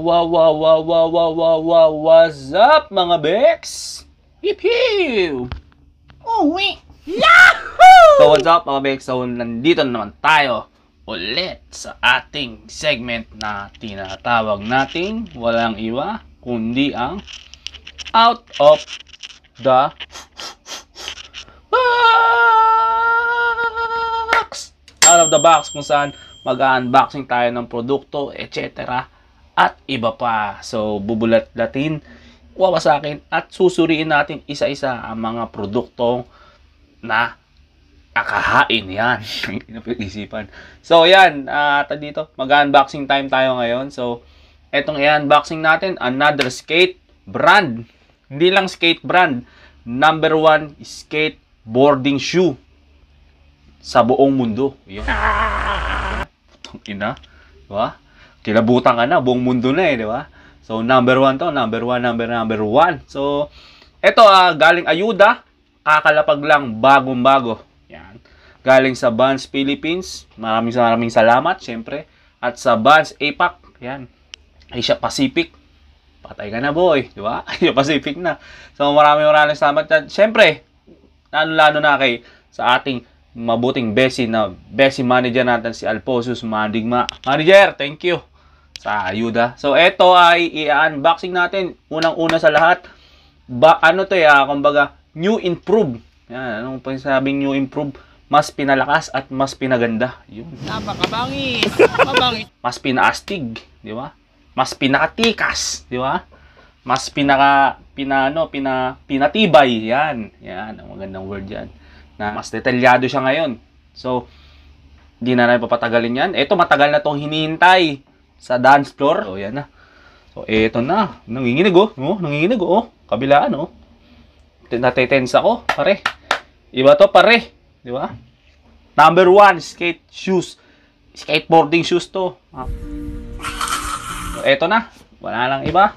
wow, wow, wow, wow, wow, wow, wow, what's up mga Bex? Hip hip! Uwi! Yahoo! So what's up mga Bex? So nandito naman tayo ulit sa ating segment na tinatawag nating walang iwa kundi ang out of the box! Out of the box kung saan mag-unboxing tayo ng produkto, etc at iba pa. So, bubulat-latin, wawasakin at susuriin natin isa-isa ang mga produktong na akahain yan. Isipan. So, yan. Uh, dito, mag-unboxing time tayo ngayon. So, etong i-unboxing natin, another skate brand. Hindi lang skate brand. Number one skate boarding shoe sa buong mundo. Yun. Putang ina. Diba? kilabutan ka na, buong mundo na eh, di ba? So, number one to, number one, number, number one. So, ito ah, galing ayuda, kakalapag lang, bagong-bago. Yan. Galing sa Vans Philippines, maraming maraming salamat, syempre. At sa Vans APAC, yan, Asia Pacific, patay ka na boy, di ba? Asia Pacific na. So, maraming maraming salamat. At syempre, lalo-lalo na kay sa ating mabuting besi na besi manager natin si Alposus Mandigma. Manager, thank you sa ayuda. So, ito ay i-unboxing natin. Unang-una sa lahat, ba, ano to ya, kumbaga, new improve. Yan, anong pansabing new improve? Mas pinalakas at mas pinaganda. Yun. Napakabangis! Napakabangis! mas pinaastig, di ba? Mas pinatikas, di ba? Mas pinaka, pinano, pina, pinatibay. Yan, yan, ang magandang word yan. Na mas detalyado siya ngayon. So, hindi na namin papatagalin yan. Ito, matagal na tong hinihintay sa dance floor. So, oh, yan na. So, eto na. Nanginginig, oh. No? Oh, nanginginig, oh. Kabilaan, oh. Natetense ako, pare. Iba to, pare. Di ba? Number one, skate shoes. Skateboarding shoes to. Ah. So, eto na. Wala lang iba.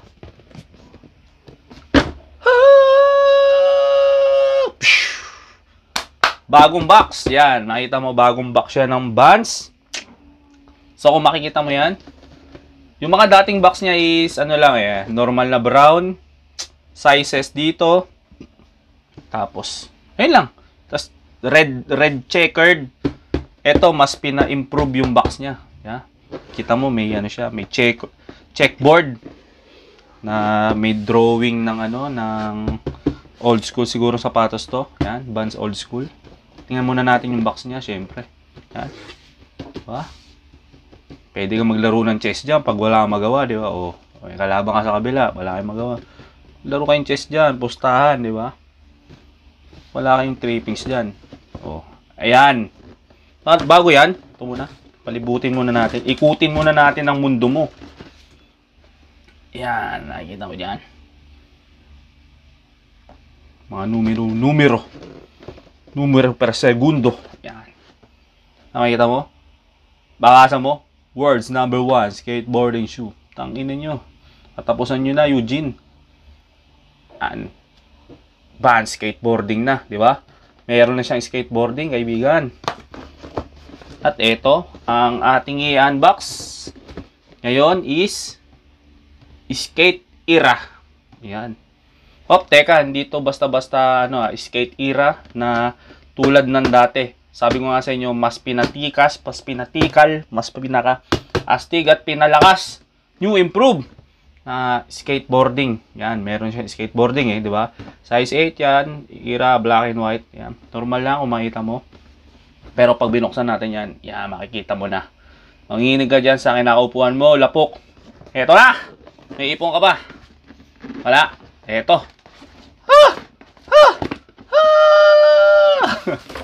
Bagong box. Yan. Nakita mo, bagong box yan ng Vans. So, kung makikita mo yan, yung mga dating box niya is, ano lang eh, normal na brown. Sizes dito. Tapos, ayun lang. Tapos, red, red checkered. Ito, mas pina-improve yung box niya. Yeah. Kita mo, may ano siya, may check, checkboard na may drawing ng ano, ng old school siguro sapatos to. Yan, Vans old school. Tingnan muna natin yung box niya, syempre. Yan. Diba? Pwede kang maglaro ng chess dyan pag wala kang magawa, di ba? O, oh, may kalaban ka sa kabila, wala kang magawa. Laro kayong chess dyan, pustahan, di ba? Wala kayong trippings dyan. O, oh, ayan. At bago yan, ito muna. Palibutin muna natin. Ikutin muna natin ang mundo mo. Yan, nakikita mo dyan. Mga numero, numero. Numero per segundo. Yan. Nakikita mo? Bawasan mo? Words number 1, skateboarding shoe. Tanginin nyo. Katapusan nyo na, Eugene. An ban skateboarding na, di ba? Meron na siyang skateboarding, kaibigan. At ito, ang ating i-unbox ngayon is Skate Era. Yan. Hop, teka, hindi to basta-basta ano, ah, skate era na tulad ng dati. Sabi ko nga sa inyo, mas pinatikas, mas pinatikal, mas pinaka astig at pinalakas. New improve na uh, skateboarding. Yan, meron siya skateboarding eh, di ba? Size 8 yan, ira black and white. Yan. Normal lang kung makita mo. Pero pag binuksan natin yan, yan, makikita mo na. Manginig ka dyan sa kinakaupuan mo, lapok. Eto na! May ipon ka ba? Wala. Eto. Ha! Ha! Ha!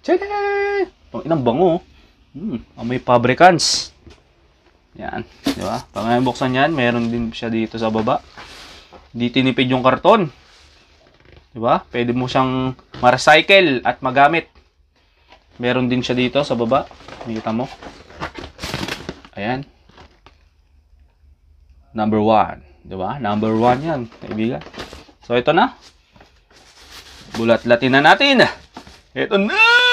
Chicken! Ang inang bango. Hmm, amoy fabricants. Yan, di ba? Pag may buksan yan, meron din siya dito sa baba. Di tinipid yung karton. Di ba? Pwede mo siyang ma-recycle at magamit. Meron din siya dito sa baba. Nakita mo. Ayan. Number 1. Di ba? Number 1 yan, kaibigan. So, ito na. Bulat-latin na natin. Ito na!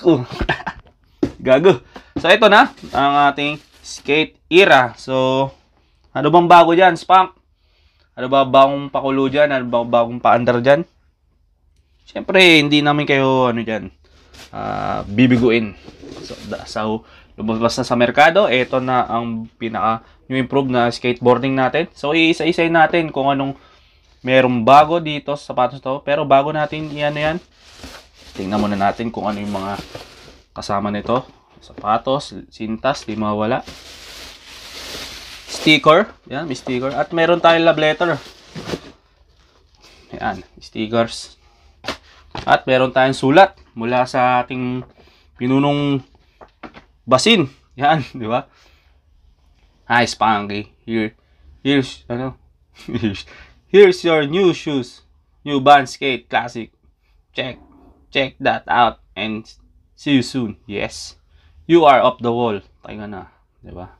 ko. Gago. So, ito na ang ating skate era. So, ano bang bago dyan, Spunk? Ano ba bagong pakulo dyan? Ano ba bagong paandar dyan? Siyempre, hindi namin kayo, ano dyan, uh, bibiguin. So, da, so, lumabas na sa merkado. Ito na ang pinaka new improve na skateboarding natin. So, iisa-isa natin kung anong merong bago dito sa sapatos to. Pero bago natin, iano yan, Tingnan muna natin kung ano yung mga kasama nito. Sapatos, sintas, di mawala. Sticker. Yan, may sticker. At meron tayong love letter. Yan, stickers. At meron tayong sulat mula sa ating pinunong basin. Yan, di ba? Hi, Spangy. Here, here's, ano? here's your new shoes. New band skate classic. Check check that out and see you soon. Yes, you are up the wall. Tayo na, di ba?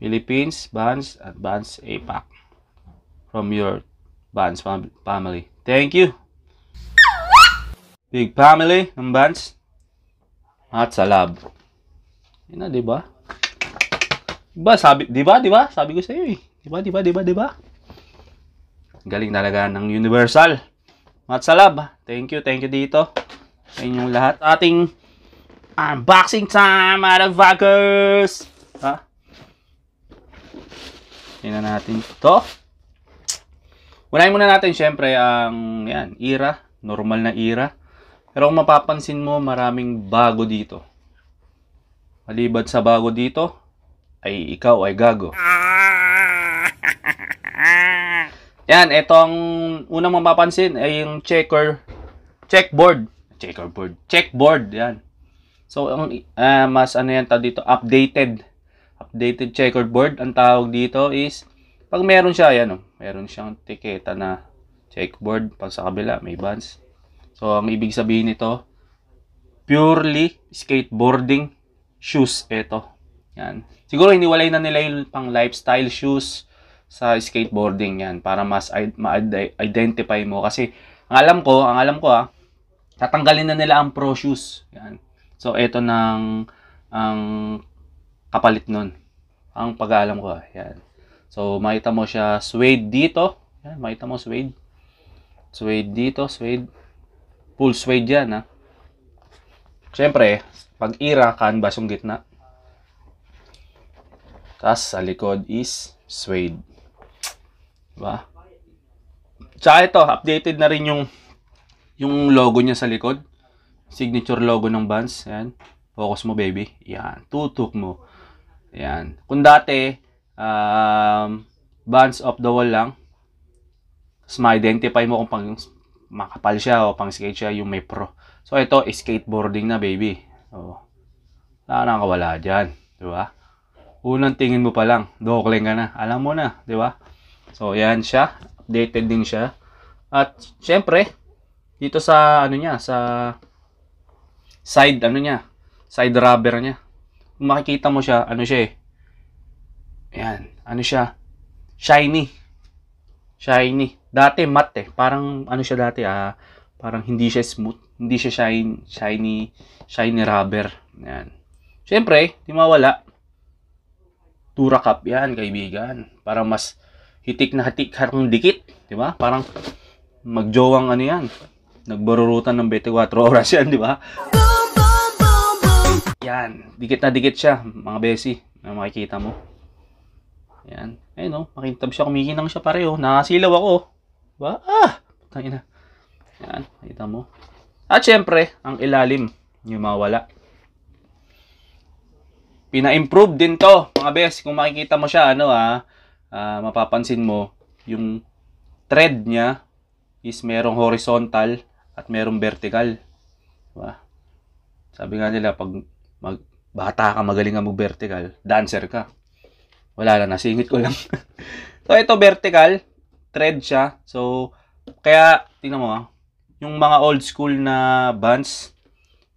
Philippines, Bans, Advance Bans APAC from your Bans family. Thank you. Big family ng Bans at sa lab. Yan na, di ba? Diba, sabi, di ba, di ba? Sabi ko sa iyo eh. Di ba, di ba, di ba, di ba? Galing talaga ng Universal. Matsalab, ah. thank you, thank you dito. Sa inyong lahat. Ating unboxing ah, time, motherfuckers! Ha? Tingnan natin to. Unahin muna natin, syempre, ang yan, ira. Normal na ira. Pero kung mapapansin mo, maraming bago dito. Malibad sa bago dito, ay ikaw ay gago. Ah! Yan, etong unang mapapansin ay yung checker, checkboard. Checkerboard. Checkboard, yan. So, ang, uh, mas ano yan tawag dito, updated. Updated checkerboard. Ang tawag dito is, pag meron siya, yan o. Oh, meron siyang tiketa na checkboard. Pag sa kabila, may bands. So, ang ibig sabihin nito, purely skateboarding shoes ito. Yan. Siguro hiniwalay na nila yung pang lifestyle shoes sa skateboarding yan para mas ma-identify mo kasi ang alam ko, ang alam ko ah, tatanggalin na nila ang pro shoes. Yan. So ito nang ang kapalit nun. Ang pag alam ko, ah. yan. So makita mo siya suede dito. Yan, makita mo suede. Suede dito, suede. Full suede yan ah. Siyempre, pag ira, canvas yung gitna. Tapos sa likod is suede. Diba? Tsaka ito, updated na rin yung yung logo niya sa likod. Signature logo ng Vans. Ayan. Focus mo, baby. Ayan. Tutok mo. Ayan. Kung dati, um, Vans off the wall lang. Tapos ma-identify mo kung pang makapal siya o pang skate siya yung may pro. So, ito, skateboarding na, baby. Oh. Wala nang kawala dyan. Diba? Unang tingin mo pa lang, dokling ka na. Alam mo na, di ba? So, yan siya. Updated din siya. At, syempre, dito sa, ano niya, sa side, ano niya, side rubber niya. Kung makikita mo siya, ano siya eh. Yan, ano siya. Shiny. Shiny. Dati matte eh. Parang, ano siya dati ah, parang hindi siya smooth. Hindi siya shine, shiny, shiny rubber. Yan. Siyempre, di mawala. Tura cup yan, kaibigan. Para mas hitik na hitik harang dikit, di ba? Parang magjowang ano yan. Nagbarurutan ng 24 oras yan, di ba? Yan, dikit na dikit siya, mga besi, na makikita mo. Yan. Ayun o, makintab siya, kumikinang siya pareho. Nakasilaw ako. Diba? Ah! Putang ina. Yan, makita mo. At syempre, ang ilalim, yung mawala. Pina-improve din to, mga bes. Kung makikita mo siya, ano ah, uh, mapapansin mo, yung thread niya is merong horizontal at merong vertical. Diba? Sabi nga nila, pag mag, bata ka, magaling ka mag-vertical, dancer ka. Wala lang nasingit ko lang. so, ito vertical, thread siya. So, kaya, tingnan mo ha, ah. yung mga old school na bands,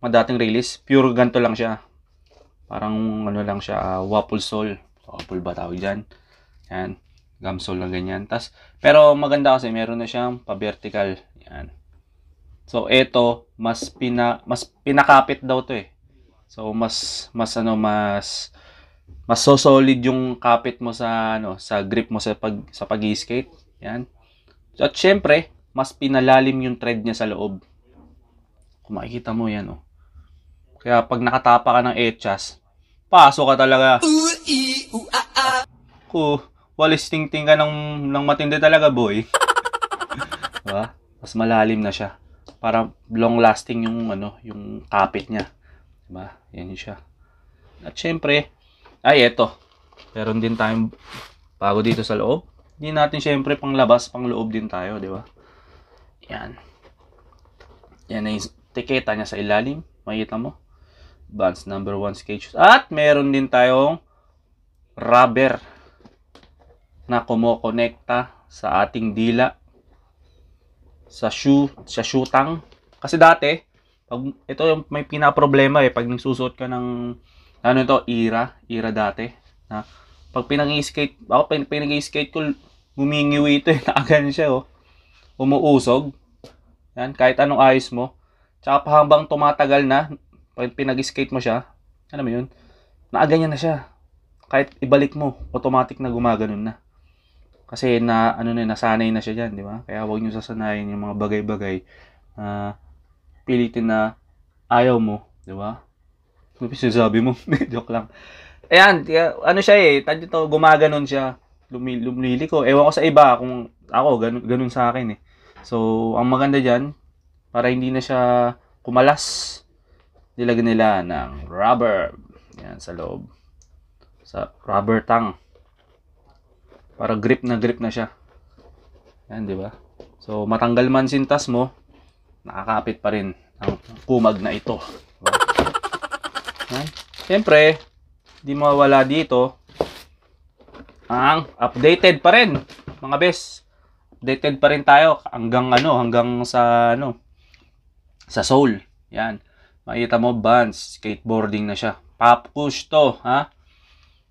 mga dating release, pure ganto lang siya. Parang ano lang siya, uh, ah, waffle sole. Waffle ba tawag dyan? Yan. Gamsol na ganyan. Tas, pero maganda kasi meron na siyang pa-vertical. Yan. So, ito, mas, pina, mas pinakapit daw to eh. So, mas, mas ano, mas, mas so solid yung kapit mo sa, ano, sa grip mo sa pag, sa pag-skate. Yan. at syempre, mas pinalalim yung tread niya sa loob. Kung makikita mo yan, oh. Kaya pag nakatapa ka ng etchas, pasok ka talaga. Ooh, ee, ooh, ah, ah. Oh walis tingting ka ng, ng matindi talaga, boy. diba? Mas malalim na siya. Para long lasting yung, ano, yung kapit niya. Diba? Yan siya. At syempre, ay eto. Meron din tayong bago dito sa loob. Hindi natin syempre pang labas, pang loob din tayo, di ba? Yan. Yan na yung tiketa niya sa ilalim. Makikita mo. Advance number 1 skate At meron din tayong rubber na kumokonekta sa ating dila sa shoe, sa shootang. Kasi dati, pag, ito yung may pinaproblema eh, pag nagsusot ka ng, ano ito, ira, ira dati. Na, pag pinag skate ako pag pinag-skate ko, gumingiwi ito eh, naagan siya oh. Umuusog. Yan, kahit anong ayos mo. Tsaka habang tumatagal na, pag pinag-skate mo siya, ano mo yun, naaganyan na siya. Kahit ibalik mo, automatic na gumaganon na. Kasi na ano na nasanay na siya diyan, di ba? Kaya huwag niyo sasanayin yung mga bagay-bagay na pilitin na ayaw mo, di ba? Ano sabi mo? Joke lang. Ayan, ano siya eh, tanyo to, gumaganon siya. Lumi, lumliliko. Ewan ko sa iba kung ako, ganun, ganun sa akin eh. So, ang maganda diyan para hindi na siya kumalas, nilagyan nila ng rubber. Yan, sa loob. Sa rubber tongue. Para grip na grip na siya. Yan, di ba? So, matanggal man sintas mo, nakakapit pa rin ang kumag na ito. Diba? Yan. Siyempre, di mawala dito ang updated pa rin, mga bes. Updated pa rin tayo hanggang ano, hanggang sa ano, sa soul. Yan. Makita mo, bands, skateboarding na siya. Pop push to, ha?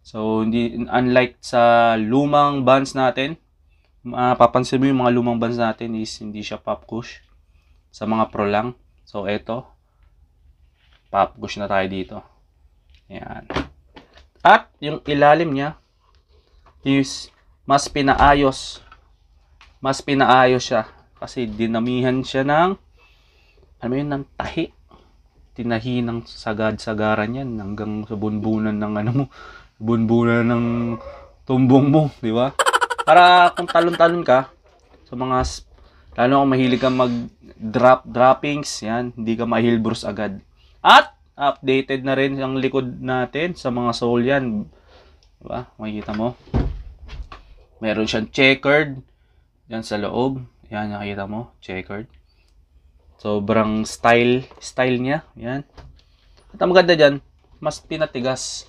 So, hindi, unlike sa lumang bands natin, mapapansin mo yung mga lumang bands natin is hindi siya pop push sa mga pro lang. So, eto, pop push na tayo dito. Ayan. At yung ilalim niya is mas pinaayos. Mas pinaayos siya kasi dinamihan siya ng alam mo yun, ng tahi. Tinahi ng sagad-sagaran yan hanggang sa bunbunan ng ano mo, bunbuna ng tumbong mo, di ba? Para kung talon-talon ka sa mga lalo kung mahilig kang mag-drop droppings, yan, hindi ka ma-heelbros agad. At updated na rin ang likod natin sa mga soul yan. Di ba? Makikita mo. Meron siyang checkered yan sa loob. Yan, nakita mo, checkered. Sobrang style, style niya. Yan. At ang maganda dyan, mas pinatigas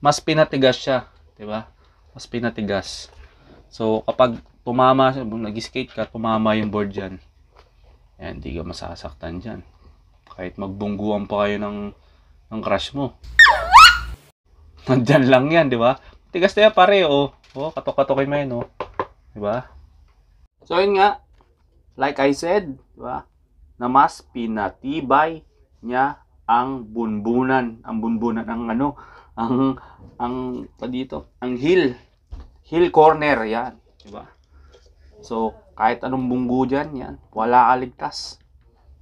mas pinatigas siya, 'di ba? Mas pinatigas. So kapag tumama, nag-skate ka, tumama yung board diyan. Ayan, hindi ka masasaktan diyan. Kahit magbungguan pa kayo ng ng crush mo. Nandiyan lang 'yan, 'di ba? Tigas tayo yan, pare, oh. Oh, katok-katokin mo 'yan, oh. 'Di ba? So yun nga, like I said, 'di ba? Na mas pinatibay niya ang bunbunan, ang bunbunan ng ano, ang ang pa dito, ang hill hill corner 'yan, 'di ba? So, kahit anong bunggo diyan, 'yan, wala aligtas.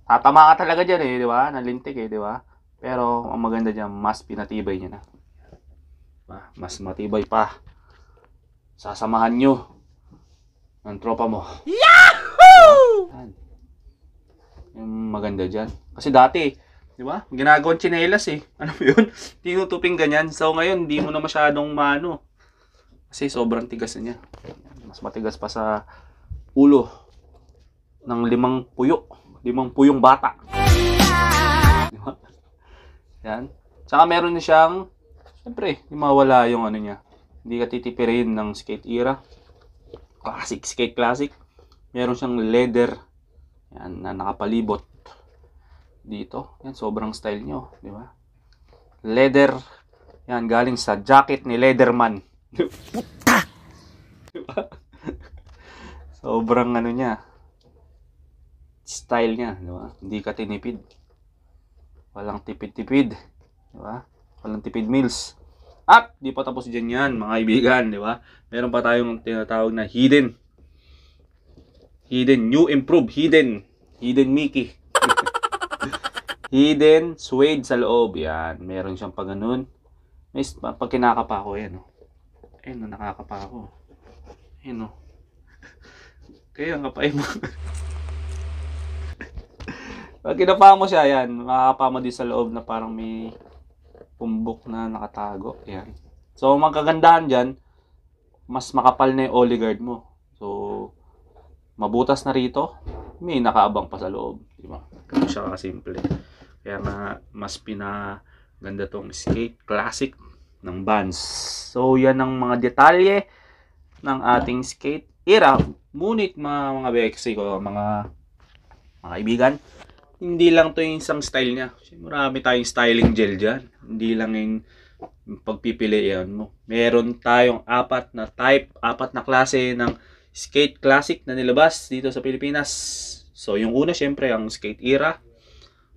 Tatama ka talaga diyan eh, 'di ba? Nalintik eh, 'di ba? Pero ang maganda diyan, mas pinatibay niya na. Ba, diba? Mas matibay pa. Sasamahan nyo ng tropa mo. Yahoo! Yan. Yung maganda diyan. Kasi dati, Di ba? Ginagawang chinelas eh. Ano mo yun? Tinutuping ganyan. So ngayon, hindi mo na masyadong maano. Kasi sobrang tigas niya. Mas matigas pa sa ulo ng limang puyo. Limang puyong bata. Di Yan. Tsaka meron na siyang, siyempre, hindi mawala yung ano niya. Hindi ka titipirin ng skate era. Classic, skate classic. Meron siyang leather. Yan, na nakapalibot dito. Yan, sobrang style nyo, di ba? Leather. Yan, galing sa jacket ni Leatherman. Puta! diba? sobrang ano niya. Style niya, di ba? Hindi ka tinipid. Walang tipid-tipid. Di ba? Walang tipid meals. At di pa tapos dyan yan, mga ibigan. di ba? Meron pa tayong tinatawag na hidden. Hidden, new improved. hidden. Hidden Mickey. Hidden suede sa loob. Yan. Meron siyang pag ganun. May, pag kinakapa ko, Ayan Oh. Ayun, oh, nakakapa ko. Ayun, oh. Kaya ang kapay mo. pag kinapa mo siya, Ayan. Makakapa mo din sa loob na parang may pumbok na nakatago. Ayan. So, ang magkagandahan dyan, mas makapal na yung oligard mo. So, mabutas na rito, may nakaabang pa sa loob. Di ba? Ganun siya kasimple. Kaya ma, mas pinaganda tong skate classic ng Vans. So, yan ang mga detalye ng ating skate era. Ngunit mga mga BXC ko, mga mga kaibigan, hindi lang to yung isang style niya. Marami tayong styling gel dyan. Hindi lang yung pagpipilian mo. Meron tayong apat na type, apat na klase ng skate classic na nilabas dito sa Pilipinas. So, yung una, syempre, ang skate era.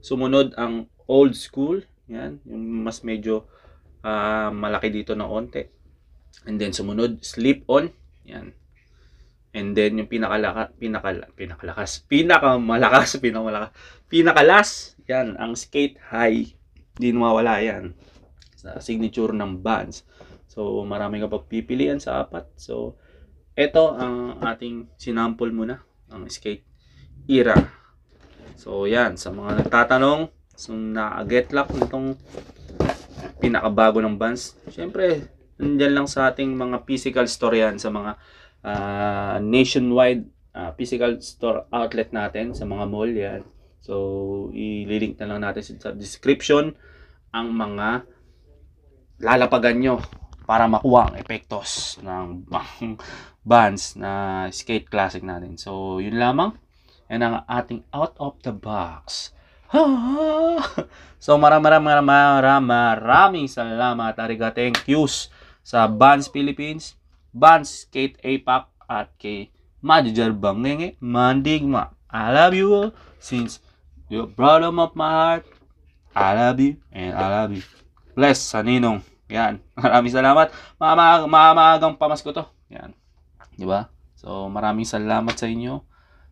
Sumunod ang old school. Yan, yung mas medyo uh, malaki dito na onte. And then, sumunod, sleep on. Yan. And then, yung pinakalaka, pinakala, pinakalakas, pinakamalakas, pinakamalakas, pinakalas. Yan, ang skate high. Hindi nawawala yan. Sa signature ng bands. So, marami ka pagpipilian sa apat. So, ito ang ating sinample muna, ang skate era. So, yan. Sa mga nagtatanong, so, na-get lock nitong pinakabago ng bands, syempre, nandyan lang sa ating mga physical store yan, sa mga uh, nationwide uh, physical store outlet natin, sa mga mall yan. So, ililink na lang natin sa description ang mga lalapagan nyo para makuha ang epektos ng bands na skate classic natin. So, yun lamang. Yan ang ating out of the box. so maram maram maram maram maraming salamat ariga thank yous sa Vans Philippines, Vans Skate APAC at kay Manager Bangenge Mandigma. I love you all since you bottom up my heart. I love you and I love you. Bless sa ninong. Yan. Maraming salamat. Mamaagang pamas to. Yan. Di ba? So maraming salamat sa inyo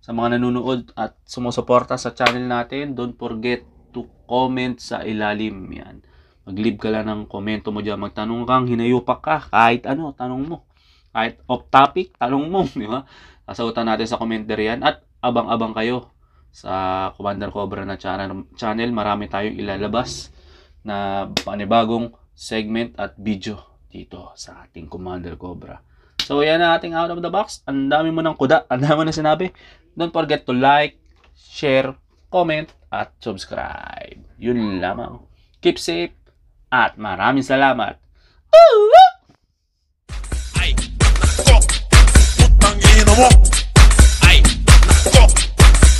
sa mga nanonood at sumusuporta sa channel natin. Don't forget to comment sa ilalim. Yan. Mag-leave ka lang ng komento mo dyan. Magtanong kang hinayupak ka. Kahit ano, tanong mo. Kahit off topic, tanong mo. Di ba? Sasagutan natin sa commenter yan. At abang-abang kayo sa Commander Cobra na channel. Marami tayong ilalabas na panibagong segment at video dito sa ating Commander Cobra. So, yan ang ating out of the box. Ang dami mo ng kuda. Ang dami mo na sinabi. Don't forget to like, share, comment, at subscribe. Yun lamang. Keep safe at maraming salamat. Ay, Putang ina mo! Ay,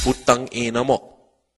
Putang ina mo!